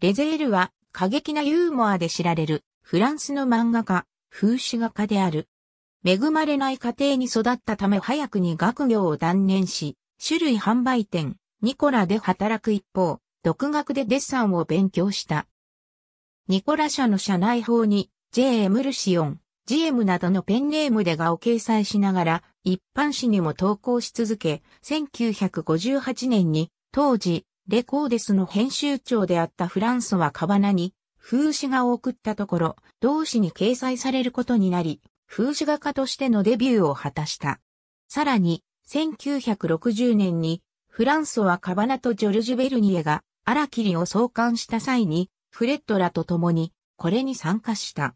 レゼールは過激なユーモアで知られるフランスの漫画家、風刺画家である。恵まれない家庭に育ったため早くに学業を断念し、種類販売店、ニコラで働く一方、独学でデッサンを勉強した。ニコラ社の社内法に J. m ルシオン、GM などのペンネームで画を掲載しながら、一般紙にも投稿し続け、1958年に当時レコーデスの編集長であったフランソはカバナに、風刺画を送ったところ、同誌に掲載されることになり、風刺画家としてのデビューを果たした。さらに、1960年に、フランソはカバナとジョルジュ・ベルニエが、荒切りを創刊した際に、フレッドらと共に、これに参加した。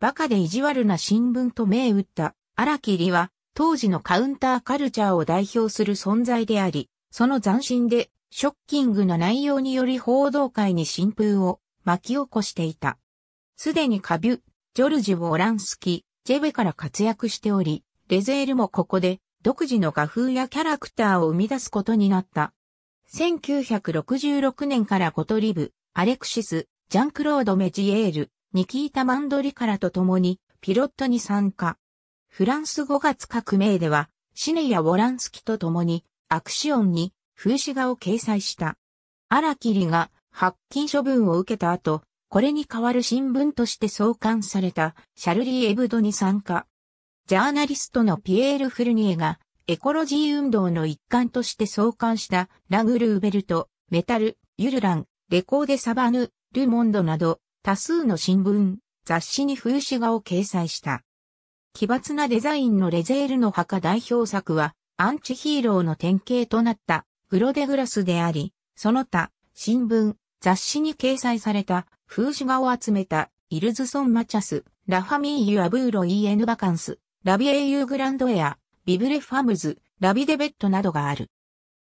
バカで意地悪な新聞と銘打った荒切りは、当時のカウンターカルチャーを代表する存在であり、その斬新でショッキングな内容により報道界に新風を巻き起こしていた。すでにカビュ、ジョルジュ・ォランスキ、ジェベから活躍しており、レゼールもここで独自の画風やキャラクターを生み出すことになった。1966年からコトリブ、アレクシス、ジャンクロード・メジエール、ニキータ・マンドリカラと共にピロットに参加。フランス5月革命では、シネやウォランスキと共にアクシオンに風刺画を掲載した。荒切りが発禁処分を受けた後、これに代わる新聞として創刊されたシャルリー・エブドに参加。ジャーナリストのピエール・フルニエがエコロジー運動の一環として創刊したラグルーベルト、メタル、ユルラン、レコーデ・サバヌ、ルモンドなど多数の新聞、雑誌に風刺画を掲載した。奇抜なデザインのレゼールの墓代表作はアンチヒーローの典型となったプロデグラスであり、その他、新聞、雑誌に掲載された風刺画を集めたイルズソン・マチャス、ラファミーユ・アブーロ・イエヌ・バカンス、ラビエーユ・グランドエア、ビブレ・ファムズ、ラビデベットなどがある。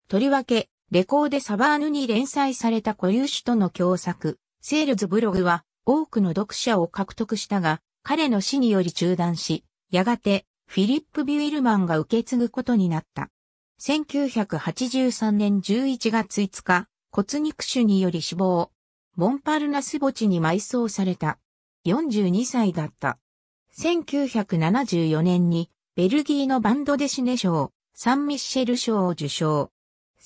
とりわけ、レコーデサバーヌに連載された固有種との共作、セールズブログは多くの読者を獲得したが、彼の死により中断し、やがてフィリップ・ビュイルマンが受け継ぐことになった。1983年11月5日、骨肉腫により死亡。モンパルナス墓地に埋葬された。42歳だった。1974年にベルギーのバンドデシネ賞、サンミッシェル賞を受賞。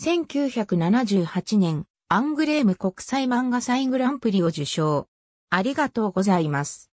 1978年、アングレーム国際漫画祭グランプリを受賞。ありがとうございます。